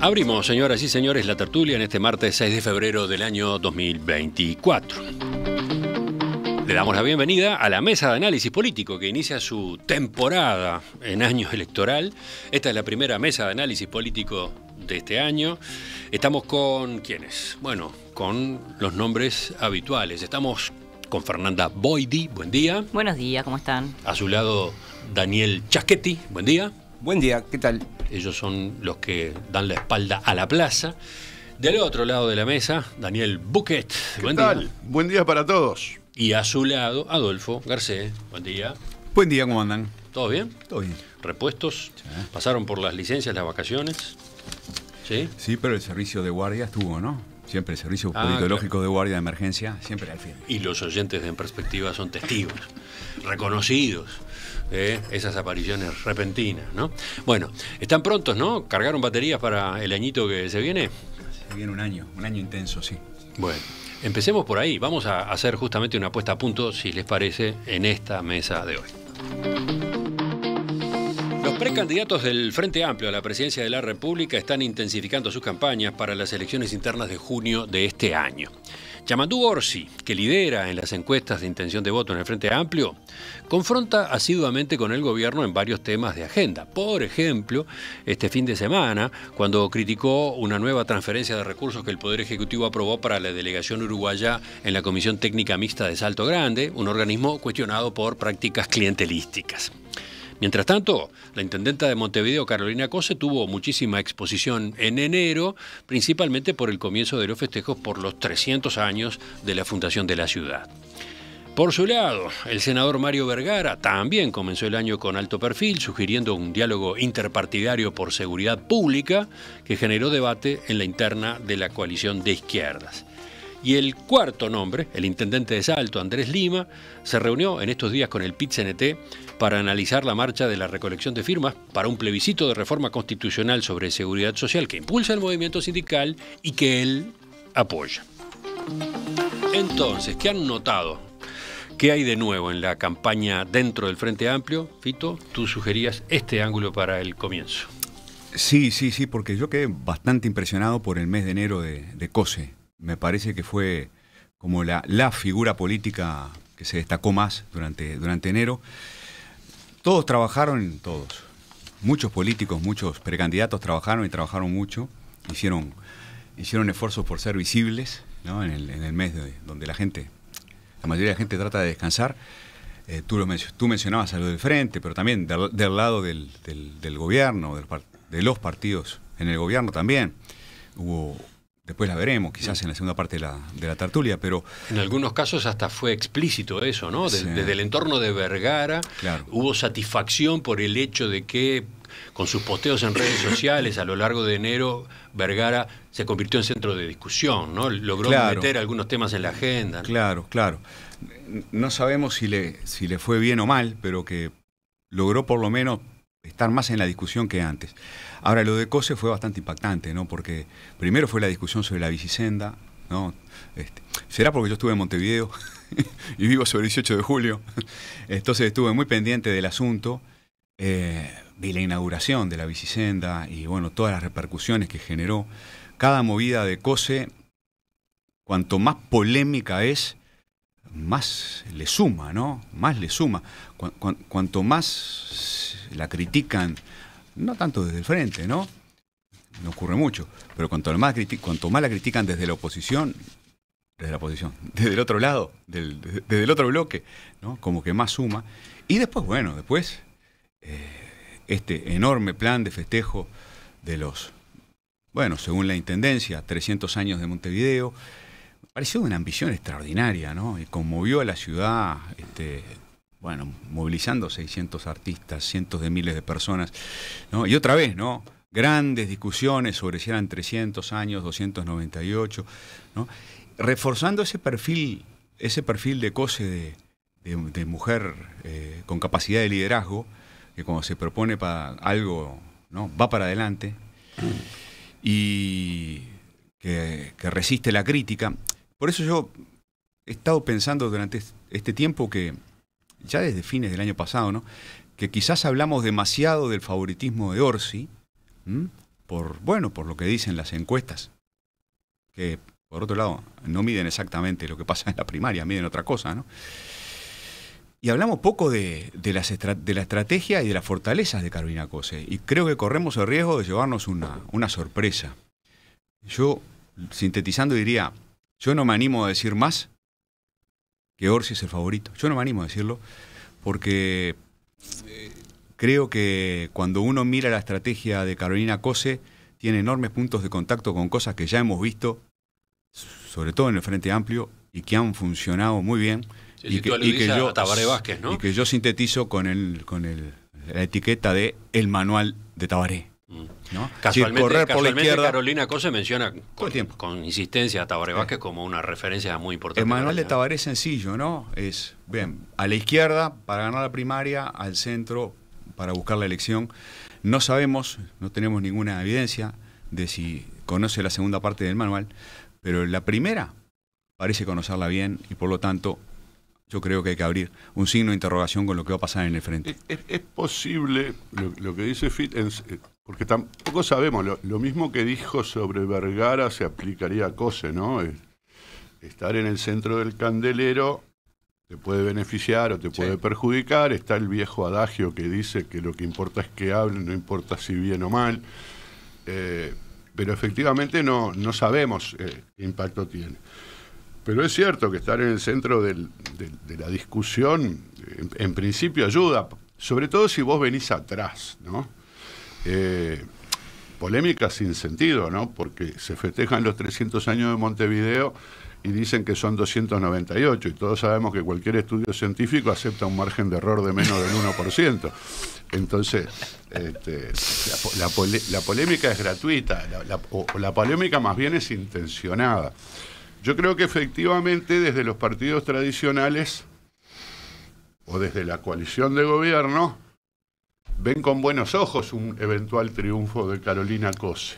Abrimos, señoras y señores, la tertulia en este martes 6 de febrero del año 2024. Le damos la bienvenida a la mesa de análisis político que inicia su temporada en año electoral. Esta es la primera mesa de análisis político de este año. Estamos con quiénes? Bueno, con los nombres habituales. Estamos con Fernanda Boidi, buen día. Buenos días, ¿cómo están? A su lado Daniel Chaschetti, buen día. Buen día, ¿qué tal? Ellos son los que dan la espalda a la plaza. Del otro lado de la mesa, Daniel Buquet. ¿Qué Buen tal? Día. Buen día para todos. Y a su lado, Adolfo Garcés. Buen día. Buen día, ¿cómo andan? ¿Todo bien? Todo bien. ¿Repuestos? ¿Pasaron por las licencias, las vacaciones? ¿Sí? Sí, pero el servicio de guardia estuvo, ¿no? Siempre el servicio ah, de guardia de emergencia, siempre al fin. Y los oyentes de En Perspectiva son testigos, reconocidos esas apariciones repentinas, ¿no? Bueno, están prontos, ¿no? ¿Cargaron baterías para el añito que se viene? Se viene un año, un año intenso, sí. Bueno, empecemos por ahí. Vamos a hacer justamente una puesta a punto, si les parece, en esta mesa de hoy. Los precandidatos del Frente Amplio a la presidencia de la República están intensificando sus campañas para las elecciones internas de junio de este año. Yamandú Orsi, que lidera en las encuestas de intención de voto en el Frente Amplio, confronta asiduamente con el gobierno en varios temas de agenda. Por ejemplo, este fin de semana, cuando criticó una nueva transferencia de recursos que el Poder Ejecutivo aprobó para la delegación uruguaya en la Comisión Técnica Mixta de Salto Grande, un organismo cuestionado por prácticas clientelísticas. Mientras tanto, la intendenta de Montevideo, Carolina Cose, tuvo muchísima exposición en enero, principalmente por el comienzo de los festejos por los 300 años de la fundación de la ciudad. Por su lado, el senador Mario Vergara también comenzó el año con alto perfil, sugiriendo un diálogo interpartidario por seguridad pública que generó debate en la interna de la coalición de izquierdas. Y el cuarto nombre, el intendente de Salto, Andrés Lima, se reunió en estos días con el PIT-CNT para analizar la marcha de la recolección de firmas para un plebiscito de reforma constitucional sobre seguridad social que impulsa el movimiento sindical y que él apoya. Entonces, ¿qué han notado? ¿Qué hay de nuevo en la campaña dentro del Frente Amplio? Fito, tú sugerías este ángulo para el comienzo. Sí, sí, sí, porque yo quedé bastante impresionado por el mes de enero de, de COSE me parece que fue como la, figura política que se destacó más durante, durante enero. Todos trabajaron, todos. Muchos políticos, muchos precandidatos trabajaron y trabajaron mucho. Hicieron, hicieron esfuerzos por ser visibles ¿no? en, el, mes de, donde la gente, la mayoría de la gente trata de descansar. Eh, tú, lo, mencionabas algo lo del frente, pero también del, lado del, del gobierno, de los partidos en el gobierno también. Hubo, Después la veremos, quizás mm. en la segunda parte de la, de la tertulia, pero... En algunos casos hasta fue explícito eso, ¿no? Desde, el entorno de Vergara hubo satisfacción por el hecho de que con sus posteos en redes sociales a lo largo de enero, Vergara se convirtió en centro de discusión, ¿no? Logró meter algunos temas en la agenda. Claro, claro. No sabemos si le, si le fue bien o mal, pero que logró por lo menos estar más en la discusión que antes. Ahora, lo de COSE fue bastante impactante, ¿no? Porque primero fue la discusión sobre la bicisenda, ¿no? Este, ¿Será porque yo estuve en Montevideo y vivo sobre el 18 de julio? Entonces estuve muy pendiente del asunto, eh, la inauguración de la bicisenda y, bueno, todas las repercusiones que generó. Cada movida de COSE, cuanto más polémica es, más le suma, ¿no? Más le suma. cuanto más la critican, no tanto desde el frente, ¿no? No ocurre mucho, pero cuanto más, cuanto más la critican desde la oposición, desde la oposición, desde el otro lado, desde el otro bloque, ¿no? Como que más suma. Y después, bueno, después, eh, este enorme plan de festejo de los, bueno, según la Intendencia, 300 años de Montevideo, pareció una ambición extraordinaria, ¿no? Y conmovió a la ciudad, este, bueno, movilizando 600 artistas, cientos de miles de personas, ¿no? Y otra vez, ¿no? Grandes discusiones sobre si eran 300 años, 298, ¿no? Reforzando ese perfil, ese perfil de cose de, mujer eh, con capacidad de liderazgo, que cuando se propone para algo, ¿no? Va para adelante. Y que, resiste la crítica. Por eso yo he estado pensando durante este tiempo que, ya desde fines del año pasado, ¿no? que quizás hablamos demasiado del favoritismo de Orsi, por, bueno, por lo que dicen las encuestas, que por otro lado no miden exactamente lo que pasa en la primaria, miden otra cosa, ¿no? Y hablamos poco de, de la estrategia y de las fortalezas de Carolina Cose, y creo que corremos el riesgo de llevarnos una, una sorpresa. Yo, sintetizando, diría, yo no me animo a decir más que Orsi es el favorito. Yo no me animo a decirlo porque eh, creo que cuando uno mira la estrategia de Carolina Cose, tiene enormes puntos de contacto con cosas que ya hemos visto, sobre todo en el Frente Amplio, y que han funcionado muy bien. y, que, yo, y que yo sintetizo con, el, con el, la etiqueta de el manual de Tabaré. ¿no? Casualmente, Carolina Cose menciona con, tiempo. con insistencia a Tabaré Vázquez como una referencia muy importante. El manual de Tabaré es sencillo, ¿no? Es, bien, a la izquierda para ganar la primaria, al centro para buscar la elección. No sabemos, no tenemos ninguna evidencia de si conoce la segunda parte del manual, pero la primera parece conocerla bien y por lo tanto yo creo que hay que abrir un signo de interrogación con lo que va a pasar en el frente. ¿Es, posible lo, que dice Fit? En, porque tampoco sabemos, lo, mismo que dijo sobre Vergara se aplicaría a Cose, ¿no? Eh, estar en el centro del candelero te puede beneficiar o te puede perjudicar. Está el viejo adagio que dice que lo que importa es que hablen, no importa si bien o mal. Eh, pero efectivamente no, no sabemos eh, qué impacto tiene. Pero es cierto que estar en el centro de, la discusión en principio ayuda, sobre todo si vos venís atrás, ¿no? Eh, polémica sin sentido, ¿no? Porque se festejan los 300 años de Montevideo y dicen que son 298 y todos sabemos que cualquier estudio científico acepta un margen de error de menos del 1%. Entonces, este, la, polémica es gratuita, o, la polémica más bien es intencionada. Yo creo que efectivamente desde los partidos tradicionales o desde la coalición de gobierno, ven con buenos ojos un eventual triunfo de Carolina Cose.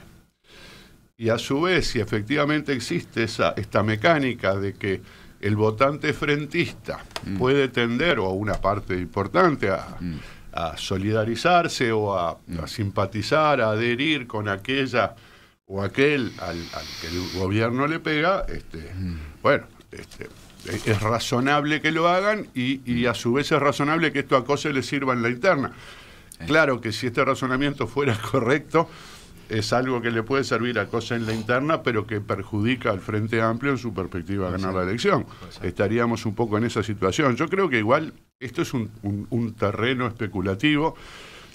Y a su vez, si efectivamente existe esa, esta mecánica de que el votante frentista mm. puede tender, o una parte importante, a, mm. solidarizarse o mm. a, simpatizar, a adherir con aquella o aquel al, que el gobierno le pega, este, bueno, este, es razonable que lo hagan y, y, a su vez es razonable que esto a Cose le sirva en la interna. Claro que si este razonamiento fuera correcto, es algo que le puede servir a Cosa en la interna, pero que perjudica al Frente Amplio en su perspectiva de ganar la elección. Estaríamos un poco en esa situación. Yo creo que igual esto es un, terreno especulativo,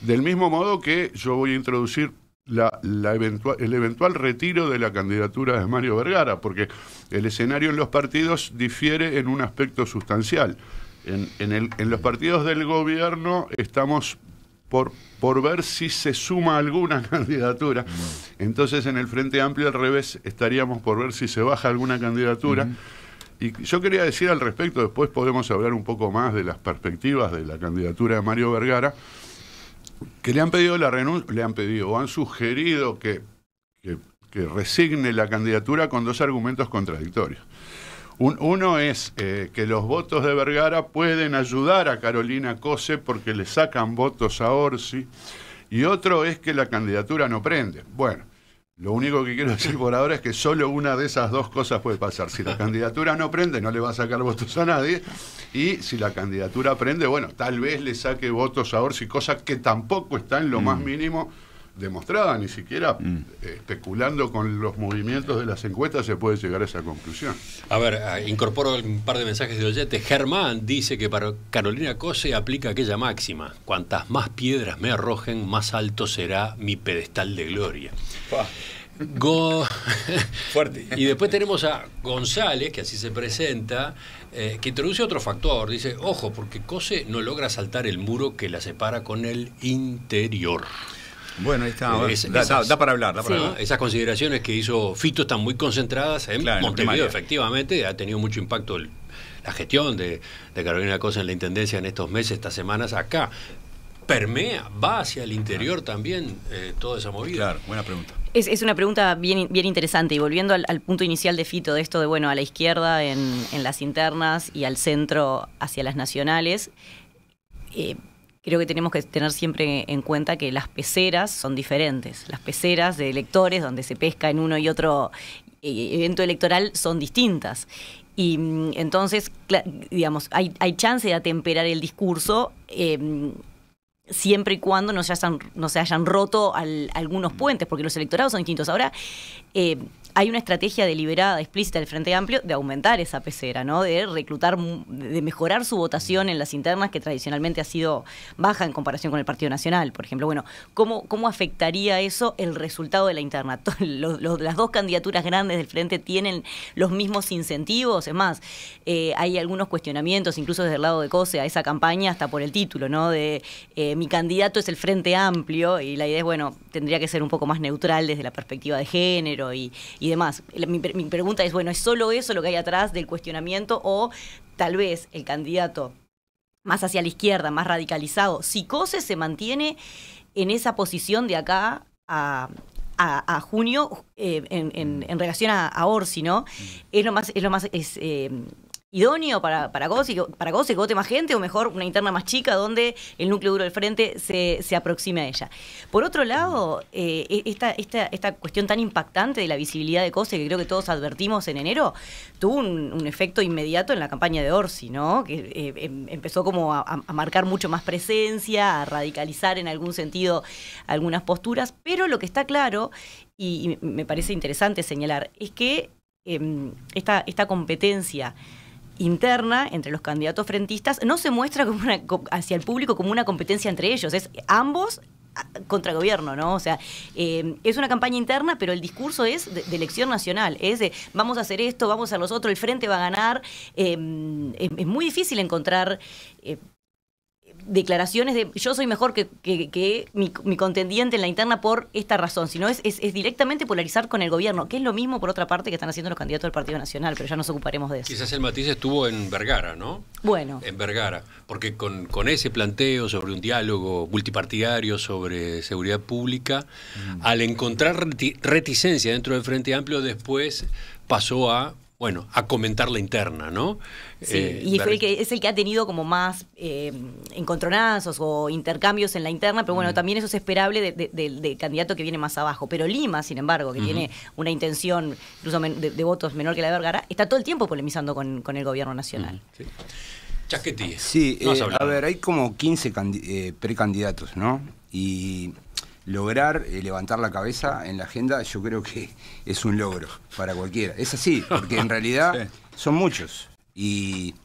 del mismo modo que yo voy a introducir la, eventual, el eventual retiro de la candidatura de Mario Vergara, porque el escenario en los partidos difiere en un aspecto sustancial. en los partidos del gobierno estamos por, ver si se suma alguna candidatura. Entonces en el Frente Amplio al revés estaríamos por ver si se baja alguna candidatura. Y yo quería decir al respecto, después podemos hablar un poco más de las perspectivas de la candidatura de Mario Vergara, que le han pedido la renuncia, le han pedido o han sugerido que, resigne la candidatura con dos argumentos contradictorios uno es eh, que los votos de Vergara pueden ayudar a Carolina Cose porque le sacan votos a Orsi. Y otro es que la candidatura no prende. Bueno, lo único que quiero decir por ahora es que solo una de esas dos cosas puede pasar. Si la candidatura no prende, no le va a sacar votos a nadie. Y si la candidatura prende, bueno, tal vez le saque votos a Orsi, cosa que tampoco está en lo mm. más mínimo demostrada, ni siquiera mm. especulando con los movimientos de las encuestas se puede llegar a esa conclusión. A ver, ah, incorporo un par de mensajes de oyentes. Germán dice que para Carolina Cose aplica aquella máxima, cuantas más piedras me arrojen, más alto será mi pedestal de gloria. Fuerte. y después tenemos a González, que así se presenta, eh, que introduce otro factor. Dice, ojo, porque Cose no logra saltar el muro que la separa con el interior. Bueno, ahí está. Eh, da, para hablar. Da para Esas consideraciones que hizo Fito están muy concentradas en Montevideo, efectivamente. Ha tenido mucho impacto la gestión de, Carolina Cosa en la Intendencia en estos meses, estas semanas acá. Permea, va hacia el interior también eh, toda esa movida. Claro, buena pregunta. Es, una pregunta bien, interesante y volviendo al, punto inicial de Fito, de esto de, bueno, a la izquierda en, las internas y al centro hacia las nacionales, eh, creo que tenemos que tener siempre en cuenta que las peceras son diferentes. Las peceras de electores, donde se pesca en uno y otro eh, evento electoral, son distintas. Y mm, entonces, digamos, hay, chance de atemperar el discurso. Em, siempre y cuando no se, hayan, no se hayan roto algunos puentes, porque los electorados son distintos. Ahora, em, hay una estrategia deliberada, explícita del Frente Amplio de aumentar esa pecera, ¿no? De reclutar, de mejorar su votación en las internas que tradicionalmente ha sido baja en comparación con el Partido Nacional, por ejemplo. Bueno, ¿cómo, cómo afectaría eso el resultado de la interna? las dos candidaturas grandes del Frente tienen los mismos incentivos, es más, eh, hay algunos cuestionamientos, incluso desde el lado de COSE, a esa campaña hasta por el título, ¿no? De eh, mi candidato es el Frente Amplio y la idea es, bueno, tendría que ser un poco más neutral desde la perspectiva de género y y demás. Mi, pregunta es, bueno, ¿es solo eso lo que hay atrás del cuestionamiento o tal vez el candidato más hacia la izquierda, más radicalizado, Si Cose se mantiene en esa posición de acá a, junio eh, en, relación a, Orsi, ¿no? Mm. Es lo más, es lo más eh, idóneo para, para para que vote más gente, o mejor una interna más chica donde el núcleo duro del frente se, se aproxime a ella. Por otro lado, eh, e, esta, cuestión tan impactante de la visibilidad de Cose, que creo que todos advertimos en enero, tuvo un, efecto inmediato en la campaña de Orsi, ¿no? Que eh, em, empezó como a, marcar mucho más presencia, a radicalizar en algún sentido algunas posturas, pero lo que está claro, y, me parece interesante señalar, es que em, esta, esta competencia interna entre los candidatos frentistas no se muestra hacia el público como una competencia entre ellos, es ambos ah, contra gobierno, ¿no? O sea, eh, es una campaña interna, pero el discurso es de, elección nacional, es de vamos a hacer esto, vamos a los otros, el frente va a ganar. Eh, es, muy difícil encontrar eh, declaraciones de yo soy mejor que, mi, contendiente en la interna por esta razón, sino es, es, directamente polarizar con el gobierno, que es lo mismo por otra parte que están haciendo los candidatos del Partido Nacional, pero ya nos ocuparemos de eso. Quizás el matiz estuvo en Vergara, ¿no? Bueno. En Vergara, porque con, con ese planteo sobre un diálogo multipartidario sobre seguridad pública, mm. al encontrar reticencia dentro del Frente Amplio, después pasó a bueno, a comentar la interna, ¿no? Sí, eh, y es el que ha tenido como más em, encontronazos o intercambios en la interna, pero bueno, también eso es esperable de, del candidato que viene más abajo. Pero Lima, sin embargo, que tiene una intención incluso de, votos menor que la de Vergara, está todo el tiempo polemizando con, el gobierno nacional. Uh sí. Sí, eh, a ver, hay como 15 eh, precandidatos, ¿no? Y lograr eh, levantar la cabeza en la agenda, yo creo que es un logro para cualquiera. Es así, porque en realidad son muchos. Y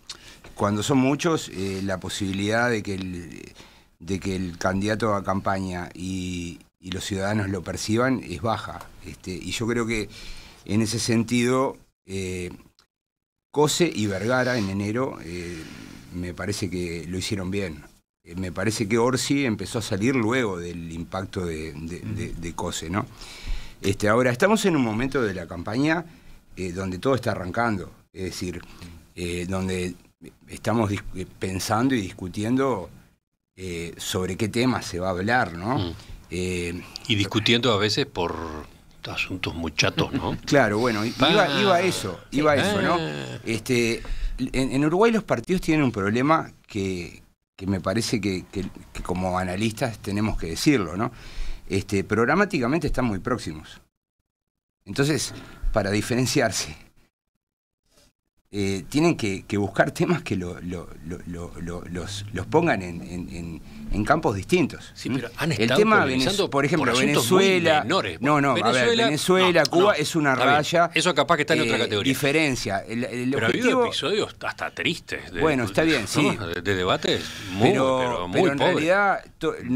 cuando son muchos, eh, la posibilidad de que, el, de que el candidato a campaña y, los ciudadanos lo perciban es baja. Este, y yo creo que en ese sentido, eh, Cose y Vergara en enero me parece que lo hicieron bien. Eh, me parece que Orsi empezó a salir luego del impacto de, Cose, ¿no? Este, ahora, estamos en un momento de la campaña eh, donde todo está arrancando, es decir, eh, donde estamos pensando y discutiendo sobre qué tema se va a hablar, ¿no? y discutiendo a veces por asuntos muy chatos, ¿no? claro, bueno, iba, a ah, eso, iba a eso, ¿no? Ah. Este, en Uruguay los partidos tienen un problema que, que me parece que, como analistas tenemos que decirlo, ¿no? Este, programáticamente están muy próximos. Entonces, para diferenciarse, eh, tienen que, buscar temas que los, los, pongan en, campos distintos. Sí, ¿Mm? pero han estado el tema por ejemplo, pues. Venezuela, no, no, Venezuela, Cuba es una raya. Eso capaz que está en eh, otra categoría. Diferencia. pero ha habido episodios hasta tristes. De, bueno, está bien, sí. De, debates muy, pero, muy en realidad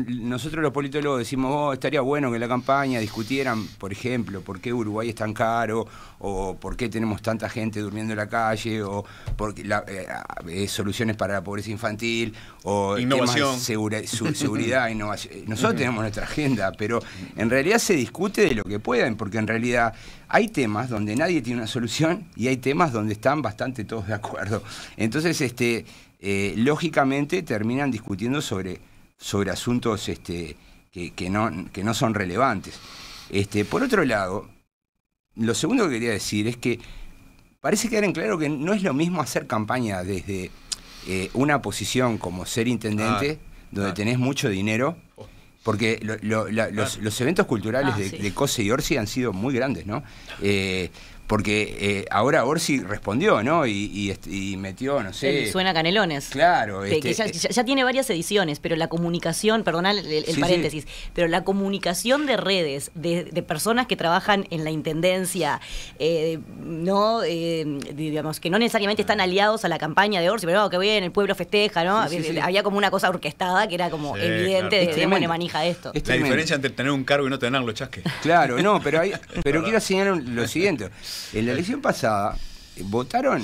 nosotros los politólogos decimos, oh, estaría bueno que la campaña discutieran, por ejemplo, por qué Uruguay es tan caro o por qué tenemos tanta gente durmiendo en la calle, o por la, eh, eh, soluciones para la pobreza infantil, o innovación. Temas segura, seguridad, innovación. Eh, nosotros tenemos nuestra agenda, pero en realidad se discute de lo que pueden, porque en realidad hay temas donde nadie tiene una solución y hay temas donde están bastante todos de acuerdo. Entonces, este, lógicamente terminan discutiendo sobre, sobre asuntos este, que, no, que no son relevantes. Este, por otro lado, lo segundo que quería decir es que parece quedar en claro que no es lo mismo hacer campaña desde eh, una posición como ser intendente, donde tenés mucho dinero, porque los, eventos culturales ah, de, Cose y Orsi han sido muy grandes, ¿no? Eh, porque eh, ahora Orsi respondió, ¿no? Y, metió, no sé. suena Canelones. Claro. Este, eh, ya, tiene varias ediciones, pero la comunicación, perdón, el, paréntesis, pero la comunicación de redes, de, personas que trabajan en la intendencia, eh, no, eh, digamos, que no necesariamente están aliados a la campaña de Orsi, pero que oh, que bien, el pueblo festeja, ¿no? Había como una cosa orquestada que era como evidente de cómo esto. la diferencia entre tener un cargo y no tenerlo, chasque. Claro, no, pero, pero quiero señalar lo siguiente. En la eh, elección pasada eh, votaron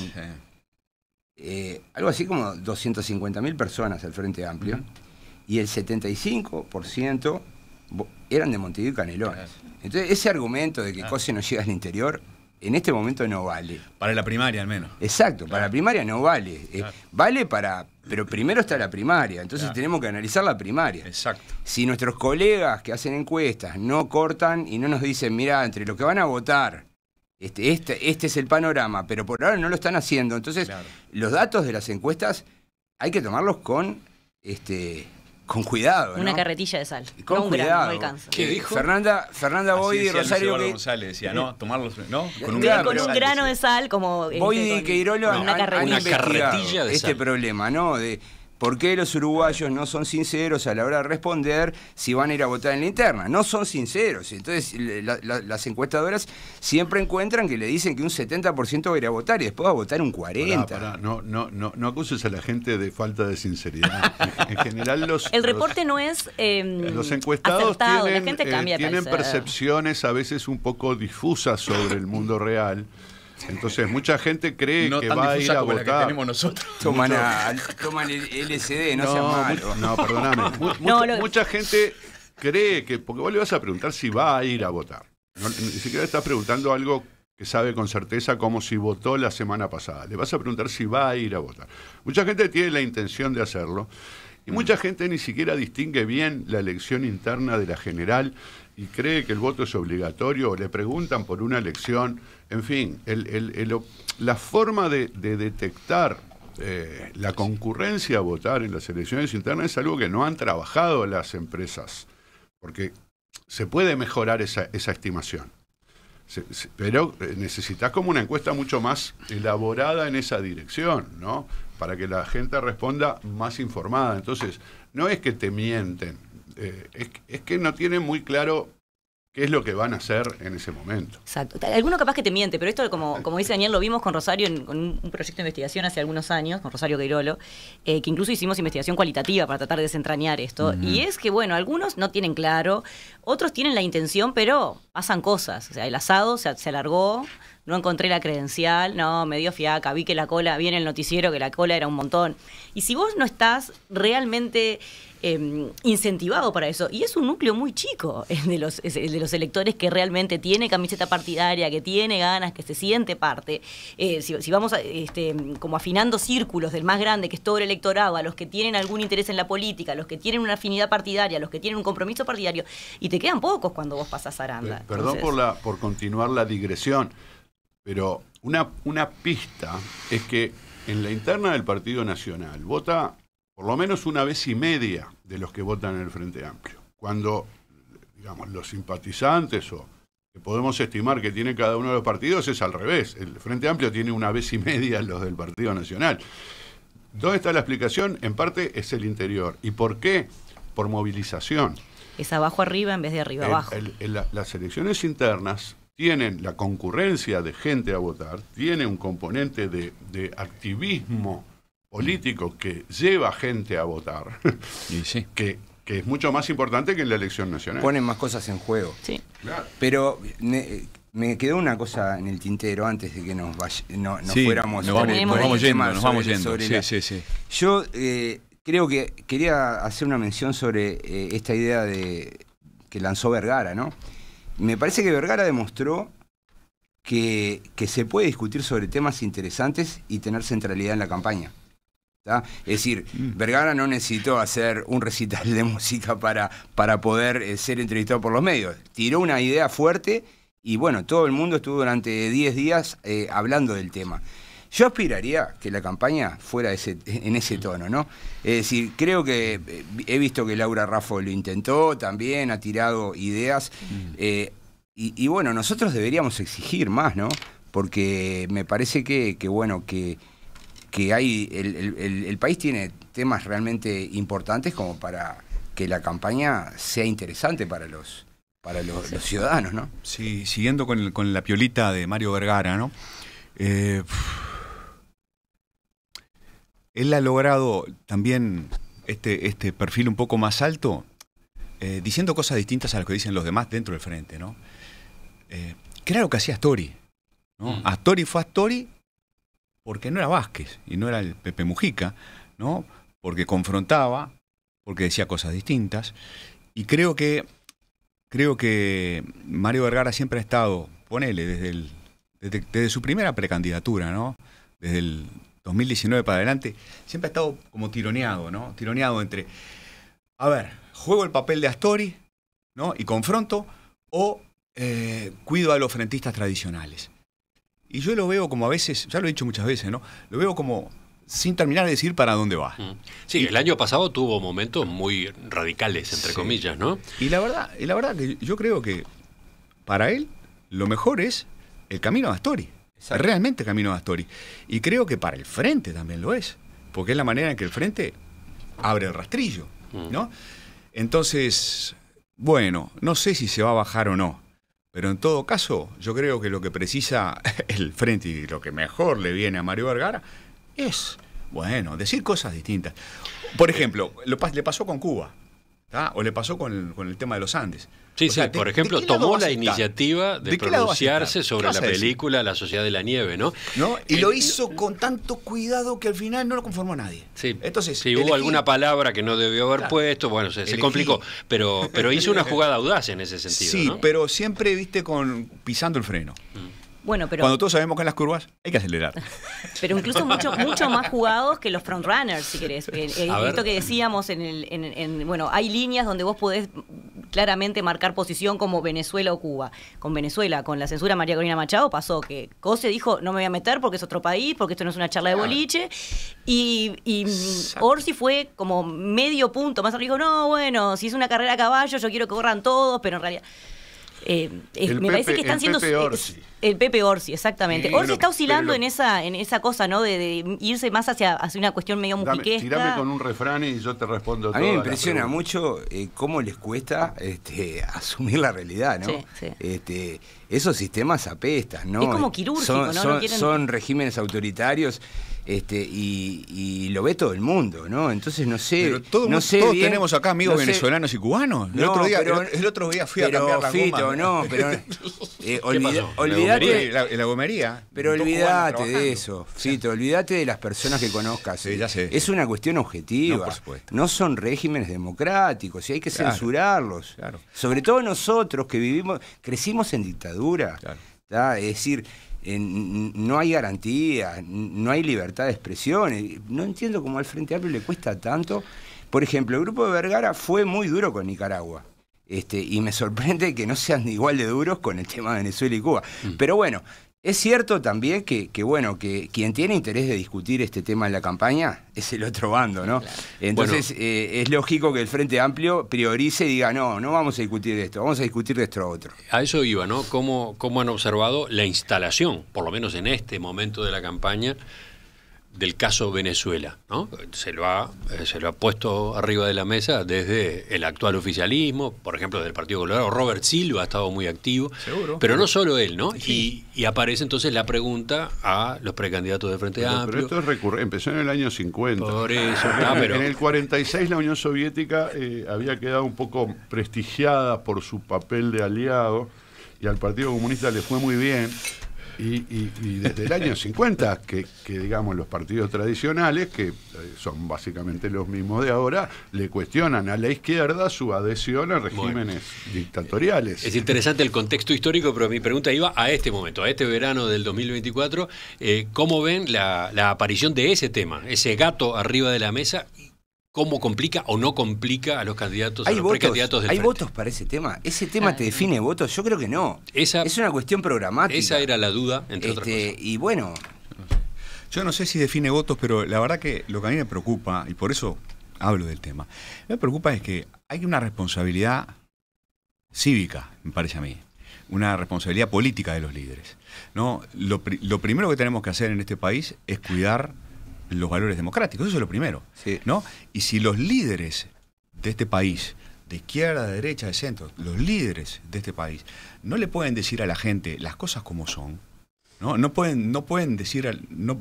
eh, algo así como 250.000 personas al Frente Amplio y el 75% eran de Montevideo y Canelones. Entonces, ese argumento de que Cose no llega al interior, en este momento no vale. Para la primaria al menos. Exacto, para la primaria no vale. vale para... Pero primero está la primaria, entonces tenemos que analizar la primaria. Exacto. Si nuestros colegas que hacen encuestas no cortan y no nos dicen, mira, entre los que van a votar este, este, este es el panorama, pero por ahora no lo están haciendo. Entonces, los datos de las encuestas hay que tomarlos con este, con cuidado. Una carretilla de sal. Con cuidado. ¿Qué eh, dijo? Fernanda, Fernanda y Rosario. Que... decía, no, tomarlos, ¿no? Con un, grano, con un grano de sal, como. Boy este, y Queirolo han, una, carretilla de sal este problema, ¿no? De, ¿Por qué los uruguayos no son sinceros a la hora de responder si van a ir a votar en la interna? No son sinceros. Entonces, las encuestadoras siempre encuentran que le dicen que un 70% va a ir a votar y después va a votar un 40%. No, no, no, no acuses a la gente de falta de sinceridad. en general, los. El reporte no es. Em, los encuestados tienen eh, percepciones a veces un poco difusas sobre el mundo real. Entonces mucha gente cree que va a ir a votar. Que tenemos nosotros. Toman, el LCD, no, sean No, perdóname. mucha, gente cree que, porque vos le vas a preguntar si va a ir a votar. ni siquiera estás preguntando algo que sabe con certeza como si votó la semana pasada. Le vas a preguntar si va a ir a votar. Mucha gente tiene la intención de hacerlo y mucha gente ni siquiera distingue bien la elección interna de la general y cree que el voto es obligatorio o le preguntan por una elección. En fin, la forma de, detectar eh, la concurrencia a votar en las elecciones internas es algo que no han trabajado las empresas, porque se puede mejorar esa, estimación. pero eh, necesitas como una encuesta mucho más elaborada en esa dirección, ¿no? para que la gente responda más informada. Entonces, no es que te mienten, eh, es, que no tienen muy claro ¿Qué es lo que van a hacer en ese momento? Exacto. Alguno capaz que te miente, pero esto, como, como dice Daniel, lo vimos con Rosario en un proyecto de investigación hace algunos años, con Rosario Queirolo, eh, que incluso hicimos investigación cualitativa para tratar de desentrañar esto. Y es que, bueno, algunos no tienen claro, otros tienen la intención, pero pasan cosas. O sea, el asado se alargó, no encontré la credencial, no, me dio fiaca, vi que la cola, vi en el noticiero que la cola era un montón. Y si vos no estás realmente em, incentivado para eso, y es un núcleo muy chico de, los, de los electores que realmente tiene camiseta partidaria, que tiene ganas, que se siente parte, eh, si, vamos este, como afinando círculos del más grande, que es todo el electorado, a los que tienen algún interés en la política, a los que tienen una afinidad partidaria, a los que tienen un compromiso partidario, y te quedan pocos cuando vos pasas a Aranda. Eh, perdón por, la, por continuar la digresión pero una, pista es que en la interna del Partido Nacional vota por lo menos una vez y media de los que votan en el Frente Amplio. Cuando, digamos, los simpatizantes o que podemos estimar que tiene cada uno de los partidos es al revés. El Frente Amplio tiene una vez y media los del Partido Nacional. ¿Dónde está la explicación? En parte es el interior. ¿Y por qué? Por movilización. Es abajo arriba en vez de arriba abajo. El, las elecciones internas tienen la concurrencia de gente a votar, tiene un componente de, activismo político que lleva gente a votar, Que, es mucho más importante que en la elección nacional. Ponen más cosas en juego. Sí. Pero me, quedó una cosa en el tintero antes de que nos, fuéramos nos vamos, yendo, nos vamos yendo. sí, sí, Yo eh, creo que quería hacer una mención sobre eh, esta idea de que lanzó Vergara, ¿no? me parece que Vergara demostró que, se puede discutir sobre temas interesantes y tener centralidad en la campaña. Es decir, mm. Vergara no necesitó hacer un recital de música para, para poder eh, ser entrevistado por los medios. Tiró una idea fuerte y bueno, todo el mundo estuvo durante 10 días eh, hablando del tema. Yo aspiraría que la campaña fuera en ese tono, ¿no? Es decir, creo que eh, he visto que Laura Raffo lo intentó también, ha tirado ideas. Eh, y, bueno, nosotros deberíamos exigir más, ¿no? Porque me parece que, bueno, que, que hay. El, país tiene temas realmente importantes como para que la campaña sea interesante para los, para ciudadanos, ¿no? Sí, siguiendo con, la piolita de Mario Vergara, ¿no? Eh, él ha logrado también este, este perfil un poco más alto, eh, diciendo cosas distintas a las que dicen los demás dentro del frente, ¿no? Eh, que era lo que hacía Astori. ¿no? Mm. Astori fue Astori porque no era Vázquez y no era el Pepe Mujica, ¿no? Porque confrontaba, porque decía cosas distintas. Y creo que, creo que Mario Vergara siempre ha estado, ponele, desde, el, desde su primera precandidatura, ¿no? Desde el 2019 para adelante, siempre ha estado como tironeado, ¿no? Tironeado entre, a ver, juego el papel de Astori, ¿no? Y confronto, o eh, cuido a los frentistas tradicionales. Y yo lo veo como a veces, ya lo he dicho muchas veces, ¿no? Lo veo como sin terminar de decir para dónde va. Mm. Sí, el año pasado tuvo momentos muy radicales, entre comillas, ¿no? Y la verdad, y la verdad que yo creo que para él lo mejor es el camino a Astori. Realmente camino de Astori. Y creo que para el frente también lo es, porque es la manera en que el frente abre el rastrillo, mm. ¿no? Entonces, bueno, no sé si se va a bajar o no, pero en todo caso, yo creo que lo que precisa el frente y lo que mejor le viene a Mario Vergara es, bueno, decir cosas distintas. Por ejemplo, lo, le pasó con Cuba, o le pasó con el tema de los Andes. Sí, sí, por ejemplo, tomó la iniciativa de, pronunciarse sobre la película La Sociedad de la Nieve, ¿no? ¿No? Y lo hizo con tanto cuidado que al final no lo conformó nadie. Sí, Entonces, sí hubo alguna palabra que no debió haber puesto, bueno, se, complicó, pero, pero hizo una jugada audaz en ese sentido. Sí, pero siempre, viste, con pisando el freno. Mm pero, Cuando todos sabemos que en las curvas hay que acelerar. Pero incluso mucho, mucho más jugados que los frontrunners, si querés. Eh, eh, esto que decíamos en el. bueno, hay líneas donde vos podés claramente marcar posición como Venezuela o Cuba. Con Venezuela, con la censura María Corina Machado, pasó que Cose dijo: no me voy a meter porque es otro país, porque esto no es una charla de boliche. Y, y Orsi fue como medio punto más arriba. Dijo: no, bueno, si es una carrera a caballo, yo quiero que corran todos, pero en realidad. Eh, me parece que están el Pepe Orsi. el Pepe Orsi, exactamente. Orsi está oscilando en esa en esa cosa, ¿no? De, irse más hacia, hacia, una cuestión medio musiquesca. Tirame con un refrán y yo te respondo. A mí me impresiona mucho eh, cómo les cuesta este, asumir la realidad, ¿no? Sí, este, esos sistemas apestan, ¿no? Es como quirúrgico, son, ¿no? Son, regímenes autoritarios este, y, lo ve todo el mundo, ¿no? Entonces no sé. Pero no sé todos tenemos acá amigos venezolanos y cubanos. El, otro día, fui a cambiar la Fito, no, pero Eh, olvidate, la, Pero olvídate de eso, Fito, olvídate de las personas que conozcas. Es una cuestión objetiva. No, son regímenes democráticos y hay que censurarlos. Sobre todo nosotros que vivimos, crecimos en dictadura. Es decir, no hay garantía, no hay libertad de expresión. No entiendo cómo al Frente Amplio le cuesta tanto. Por ejemplo, el Grupo de Vergara fue muy duro con Nicaragua. Este, y me sorprende que no sean igual de duros con el tema de Venezuela y Cuba. Mm. Pero bueno, es cierto también que, que, bueno, que quien tiene interés de discutir este tema en la campaña es el otro bando, ¿no? Entonces eh, es lógico que el Frente Amplio priorice y diga, no, no vamos a discutir de esto, vamos a discutir de esto a otro. A eso iba, ¿no? cómo han observado la instalación, por lo menos en este momento de la campaña, del caso Venezuela, ¿no? Se lo, ha, eh, se lo ha puesto arriba de la mesa desde el actual oficialismo, por ejemplo, del Partido Colorado. Robert Silva ha estado muy activo. Seguro. Pero no solo él, ¿no? Y, aparece entonces la pregunta a los precandidatos de Frente Amplio. Pero esto empezó en el año 50. Por eso, pero... En el 46 la Unión Soviética eh, había quedado un poco prestigiada por su papel de aliado y al Partido Comunista le fue muy bien y, desde el año 50, que, digamos los partidos tradicionales, que eh, son básicamente los mismos de ahora, le cuestionan a la izquierda su adhesión a regímenes dictatoriales. Es interesante el contexto histórico, pero mi pregunta iba a este momento, a este verano del 2024, eh, ¿cómo ven la, la aparición de ese tema, ese gato arriba de la mesa? cómo complica o no complica a los candidatos, ¿Hay a los votos, del ¿Hay votos para ese tema? ¿Ese tema ah. te define votos? Yo creo que no. Esa, es una cuestión programática. Esa era la duda, entre otras este, cosas. Y bueno... Yo no sé si define votos, pero la verdad que lo que a mí me preocupa, y por eso hablo del tema, me preocupa es que hay una responsabilidad cívica, me parece a mí, una responsabilidad política de los líderes. ¿no? Lo, lo primero que tenemos que hacer en este país es cuidar los valores democráticos, eso es lo primero. ¿no? Y si los líderes de este país, de izquierda, de derecha, de centro, los líderes de este país, no le pueden decir a la gente las cosas como son, no, no, pueden, no pueden decir, no,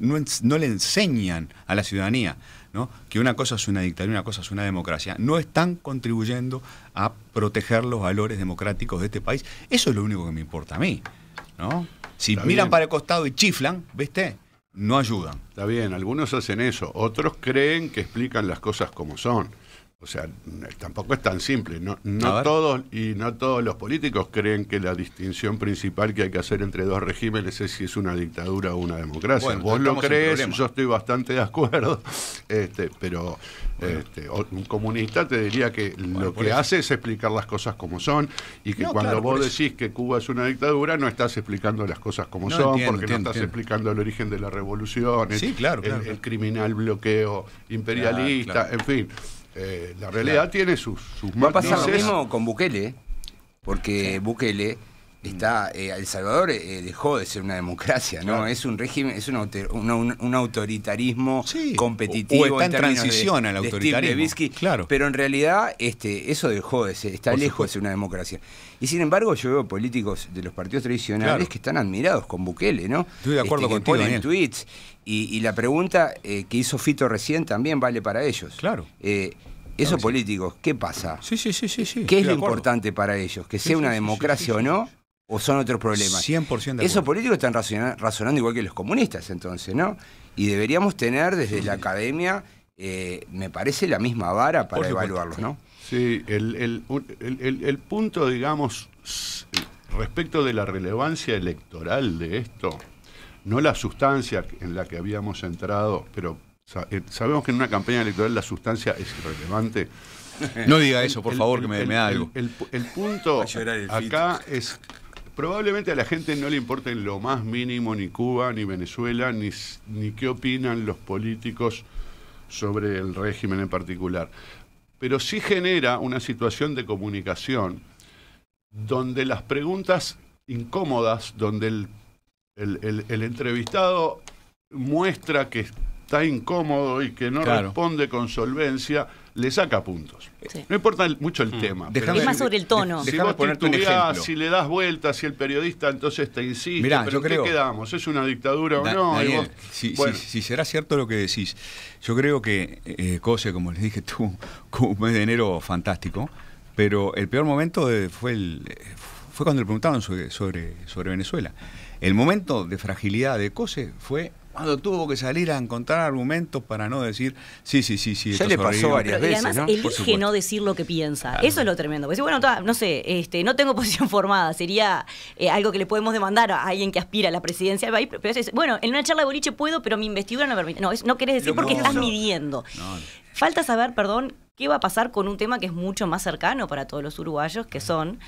le enseñan a la ciudadanía ¿no? que una cosa es una dictadura una cosa es una democracia. No están contribuyendo a proteger los valores democráticos de este país. Eso es lo único que me importa a mí. ¿no? Si miran para el costado y chiflan, ¿viste? no ayudan. Está bien, algunos hacen eso, otros creen que explican las cosas como son. O sea, tampoco es tan simple. No, no todos y no todos los políticos creen que la distinción principal que hay que hacer entre dos regímenes es si es una dictadura o una democracia. Vos lo crees, yo estoy bastante de acuerdo, este, pero este, un comunista te diría que lo que hace es explicar las cosas como son y que cuando vos decís que Cuba es una dictadura no estás explicando las cosas como son porque no estás explicando el origen de la revolución, claro, el, criminal bloqueo imperialista, en fin. Eh, la realidad tiene sus, sus Va a pasar lo mismo con Bukele, porque Bukele está eh, El Salvador eh, dejó de ser una democracia, ¿no? Es un régimen, es un, autoritarismo competitivo. O, está en, transición al autoritarismo. claro. Pero en realidad este, eso dejó de ser, está lejos de ser una democracia. Y sin embargo yo veo políticos de los partidos tradicionales que están admirados con Bukele, ¿no? Estoy de acuerdo con este, contigo, Y, la pregunta que hizo Fito recién también vale para ellos. Claro. Esos políticos, ¿qué pasa? Sí, sí, sí, sí. ¿Qué es lo importante para ellos? ¿Que sea una democracia o no? ¿O son otros problemas? 100% Esos políticos están razonando igual que los comunistas, entonces, ¿no? Y deberíamos tener desde la academia, eh, me parece, la misma vara para evaluarlos, ¿no? Sí, el, el punto, digamos, respecto de la relevancia electoral de esto, no la sustancia en la que habíamos entrado, pero eh, sabemos que en una campaña electoral la sustancia es irrelevante. No diga eso, por favor, que me, me algo. El, punto acá es probablemente a la gente no le importa en lo más mínimo ni Cuba, ni Venezuela, ni, ni qué opinan los políticos sobre el régimen en particular. Pero sí genera una situación de comunicación donde las preguntas incómodas, donde el, el entrevistado muestra que está incómodo y que no responde con solvencia, le saca puntos. No importa mucho el mm. tema. es más sobre el tono. Si vos ejemplo si le das vueltas, si el periodista entonces te insiste, pero yo ¿qué quedamos? ¿Es una dictadura o no? Sí, si, será cierto lo que decís, yo creo que eh, Cose, como les dije, tú, un mes de enero fantástico, pero el peor momento fue, el, fue cuando le preguntaron sobre Venezuela. El momento de fragilidad de Cose fue tuvo que salir a encontrar argumentos para no decir, sí, sí, sí, sí. Ya le pasó varias veces. Y además ¿no? elige no decir lo que piensa. Eso es lo tremendo. bueno, no sé, este, no tengo posición formada, sería eh, algo que le podemos demandar a alguien que aspira a la presidencia del país. bueno, en una charla de boliche puedo, pero mi investidura no permite. No, es, no querés decir porque estás midiendo. Falta saber, perdón, qué va a pasar con un tema que es mucho más cercano para todos los uruguayos, que son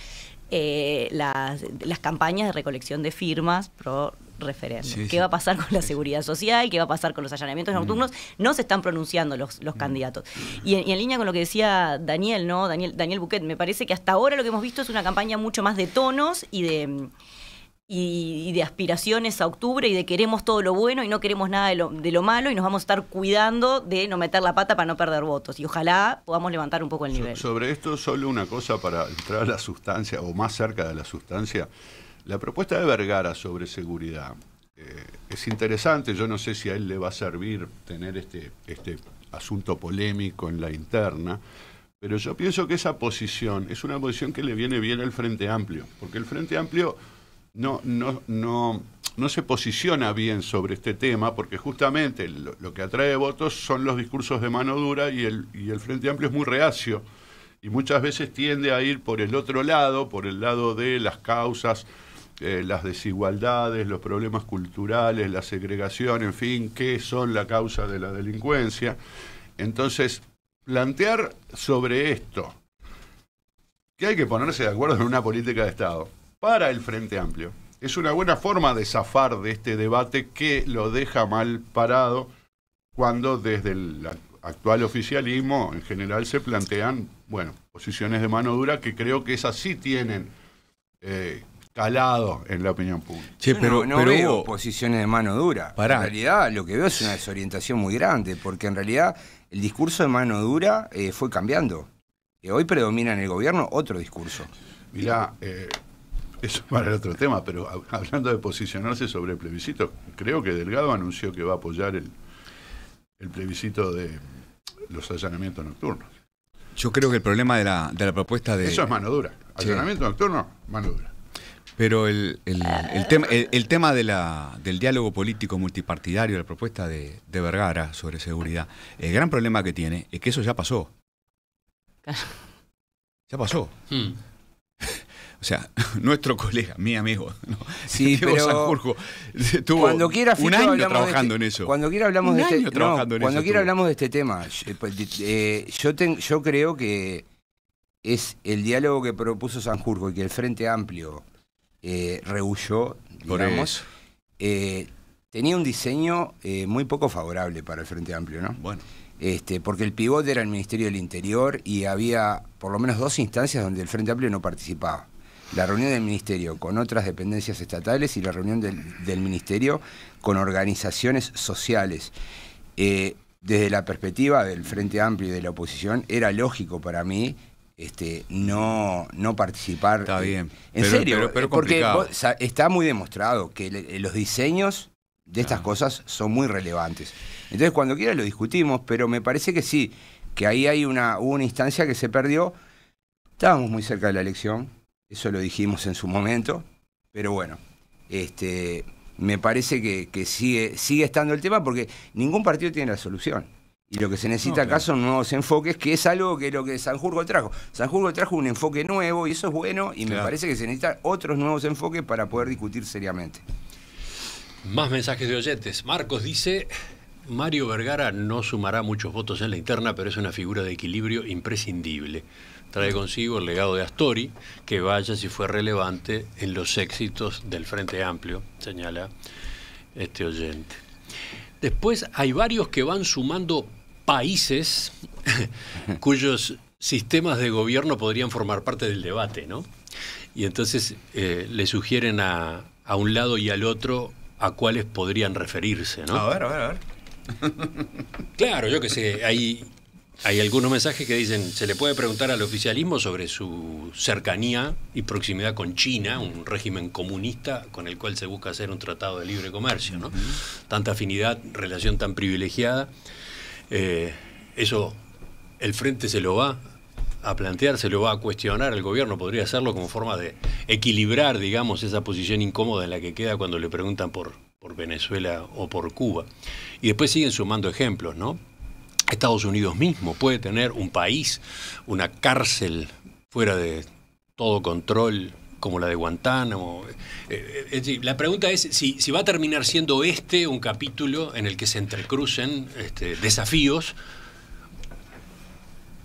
eh, las, las campañas de recolección de firmas pro referéndum. ¿Qué va a pasar con la seguridad social? ¿Qué va a pasar con los allanamientos nocturnos? Mm. No se están pronunciando los, los mm. candidatos. Y en, línea con lo que decía Daniel, ¿no? Daniel, Daniel Buquet, me parece que hasta ahora lo que hemos visto es una campaña mucho más de tonos y de y, de aspiraciones a octubre y de queremos todo lo bueno y no queremos nada de lo, de lo, malo y nos vamos a estar cuidando de no meter la pata para no perder votos. Y ojalá podamos levantar un poco el nivel. sobre esto, solo una cosa para entrar a la sustancia o más cerca de la sustancia. La propuesta de Vergara sobre seguridad eh, es interesante, yo no sé si a él le va a servir tener este, este asunto polémico en la interna, pero yo pienso que esa posición es una posición que le viene bien al Frente Amplio, porque el Frente Amplio no, no, se posiciona bien sobre este tema, porque justamente lo, que atrae votos son los discursos de mano dura y el, y el Frente Amplio es muy reacio y muchas veces tiende a ir por el otro lado, por el lado de las causas eh, las desigualdades, los problemas culturales, la segregación, en fin, qué son la causa de la delincuencia. Entonces, plantear sobre esto que hay que ponerse de acuerdo en una política de Estado para el Frente Amplio es una buena forma de zafar de este debate que lo deja mal parado cuando desde el actual oficialismo en general se plantean, bueno, posiciones de mano dura que creo que esas sí tienen eh, calado en la opinión pública. pero, no, veo posiciones de mano dura. En realidad lo que veo es una desorientación muy grande, porque en realidad el discurso de mano dura eh, fue cambiando. Y eh, hoy predomina en el gobierno otro discurso. Mirá, eh, eso para el otro tema, pero hablando de posicionarse sobre el plebiscito, creo que Delgado anunció que va a apoyar el, plebiscito de los allanamientos nocturnos. Yo creo que el problema de la, propuesta de... Eso es mano dura. Allanamiento nocturno, mano dura. Pero el, el, tema, el, tema de la, del diálogo político multipartidario, la propuesta de, de, Vergara sobre seguridad, el gran problema que tiene es que eso ya pasó. Ya pasó. Hmm. O sea, nuestro colega, mi amigo, ¿no? sí, Sanjurjo, estuvo cuando quiera, un año trabajando este en eso. Cuando quiera hablamos de este, cuando quiera hablamos de este tema. Eh, pues, eh, yo, yo creo que es el diálogo que propuso Sanjurjo y que el Frente Amplio eh, rehuyó, digamos. Eh, tenía un diseño eh, muy poco favorable para el Frente Amplio, ¿no? Bueno. Este, porque el pivote era el Ministerio del Interior y había por lo menos dos instancias donde el Frente Amplio no participaba. La reunión del Ministerio con otras dependencias estatales y la reunión del, Ministerio con organizaciones sociales. Eh, desde la perspectiva del Frente Amplio y de la oposición, era lógico para mí este, no, no participar. Está eh, En serio, pero, eh, porque está muy demostrado que eh, los diseños de estas ah. cosas son muy relevantes. Entonces, cuando quiera lo discutimos, pero me parece que sí, que ahí hay una, una instancia que se perdió. Estábamos muy cerca de la elección, eso lo dijimos en su momento, pero bueno, este, me parece que, que sigue, sigue estando el tema porque ningún partido tiene la solución. Y lo que se necesita acá son nuevos enfoques, que es algo que lo que Sanjurgo trajo. Sanjurgo trajo un enfoque nuevo y eso es bueno y me parece que se necesitan otros nuevos enfoques para poder discutir seriamente. Más mensajes de oyentes. Marcos dice, Mario Vergara no sumará muchos votos en la interna, pero es una figura de equilibrio imprescindible. Trae consigo el legado de Astori, que vaya si fue relevante en los éxitos del Frente Amplio, señala este oyente. Después hay varios que van sumando países cuyos sistemas de gobierno podrían formar parte del debate, ¿no? Y entonces eh, le sugieren a, a, un lado y al otro a cuáles podrían referirse, ¿no? A ver, a ver, a ver. Claro, yo que sé, hay, hay algunos mensajes que dicen, se le puede preguntar al oficialismo sobre su cercanía y proximidad con China, un régimen comunista con el cual se busca hacer un tratado de libre comercio, ¿no? Tanta afinidad, relación tan privilegiada. Eh, eso el frente se lo va a plantear, se lo va a cuestionar, el gobierno podría hacerlo como forma de equilibrar, digamos, esa posición incómoda en la que queda cuando le preguntan por, por Venezuela o por Cuba. Y después siguen sumando ejemplos, ¿no? Estados Unidos mismo puede tener un país, una cárcel fuera de todo control como la de Guantánamo. Eh, eh, la pregunta es si, va a terminar siendo este un capítulo en el que se entrecrucen este, desafíos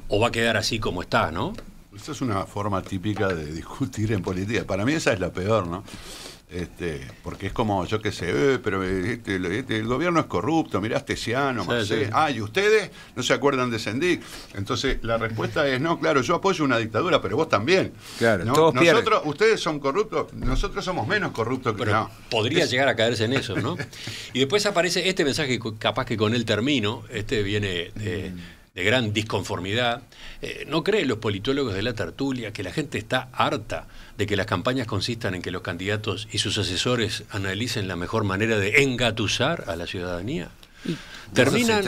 o va a quedar así como está, ¿no? Esa es una forma típica de discutir en política. Para mí esa es la peor, ¿no? Este, porque es como, yo qué sé, eh, pero este, este, el gobierno es corrupto, mirá, Tesiano, este Ah, y ustedes no se acuerdan de Sendic. Entonces, la respuesta es, no, claro, yo apoyo una dictadura, pero vos también. Claro, nosotros, ustedes son corruptos, nosotros somos menos corruptos que Podría llegar a caerse en eso, ¿no? y después aparece este mensaje, capaz que con él termino, este viene de... Eh, de gran disconformidad. Eh, ¿No creen los politólogos de la tertulia que la gente está harta de que las campañas consistan en que los candidatos y sus asesores analicen la mejor manera de engatusar a la ciudadanía? Terminan,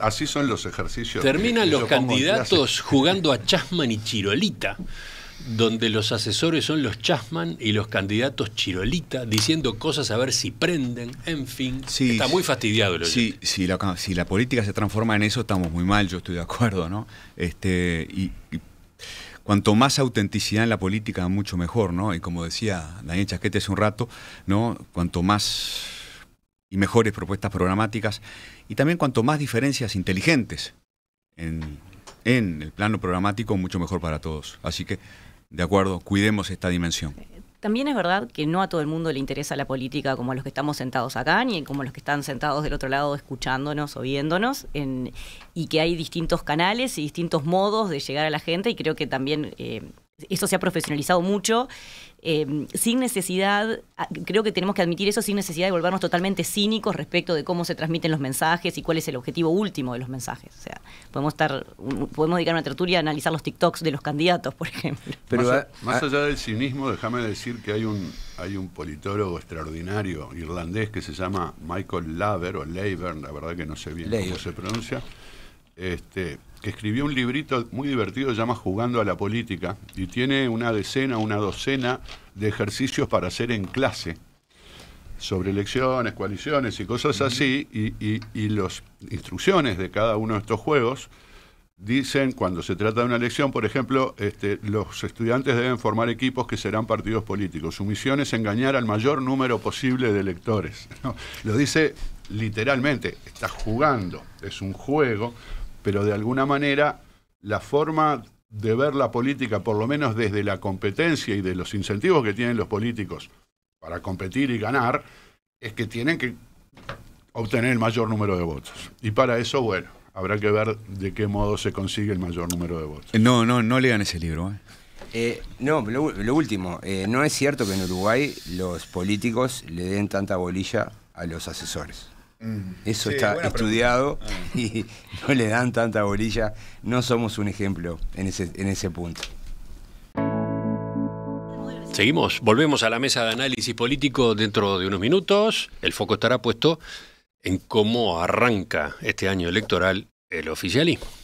Así son los ejercicios. Terminan los candidatos jugando a Chasman y Chirolita donde los asesores son los chasman y los candidatos chirolita, diciendo cosas a ver si prenden, en fin. está muy fastidiado el Sí, si la, política se transforma en eso, estamos muy mal, yo estoy de acuerdo, ¿no? Este, y, cuanto más autenticidad en la política, mucho mejor, ¿no? Y como decía Daniel Chasquete hace un rato, ¿no? Cuanto más y mejores propuestas programáticas, y también cuanto más diferencias inteligentes en, en el plano programático, mucho mejor para todos. Así que ¿De acuerdo? Cuidemos esta dimensión. También es verdad que no a todo el mundo le interesa la política como a los que estamos sentados acá, ni como a los que están sentados del otro lado escuchándonos o viéndonos, en, y que hay distintos canales y distintos modos de llegar a la gente, y creo que también eh, eso se ha profesionalizado mucho, em, sin necesidad, ah, creo que tenemos que admitir eso, sin necesidad de volvernos totalmente cínicos respecto de cómo se transmiten los mensajes y cuál es el objetivo último de los mensajes. O sea, podemos estar, podemos dedicar una tertulia a analizar los TikToks de los candidatos, por ejemplo. Pero más, allá del cinismo, déjame decir que hay un, hay un politólogo extraordinario irlandés que se llama Michael Laver, o Laver, la verdad que no sé bien cómo se pronuncia, este, que escribió un librito muy divertido, llama Jugando a la Política, y tiene una decena, una docena de ejercicios para hacer en clase sobre elecciones, coaliciones y cosas así, y, las instrucciones de cada uno de estos juegos dicen, cuando se trata de una elección, por ejemplo, este, los estudiantes deben formar equipos que serán partidos políticos. Su misión es engañar al mayor número posible de electores. Lo dice literalmente, está jugando, es un juego pero de alguna manera la forma de ver la política, por lo menos desde la competencia y de los incentivos que tienen los políticos para competir y ganar, es que tienen que obtener el mayor número de votos. Y para eso, bueno, habrá que ver de qué modo se consigue el mayor número de votos. No, no, no lean ese libro. ¿eh? Eh, no, lo, último, eh, no es cierto que en Uruguay los políticos le den tanta bolilla a los asesores. Eso está estudiado y no le dan tanta bolilla. No somos un ejemplo en en ese punto. Seguimos, volvemos a la mesa de análisis político dentro de unos minutos. El foco estará puesto en cómo arranca este año electoral el oficialismo.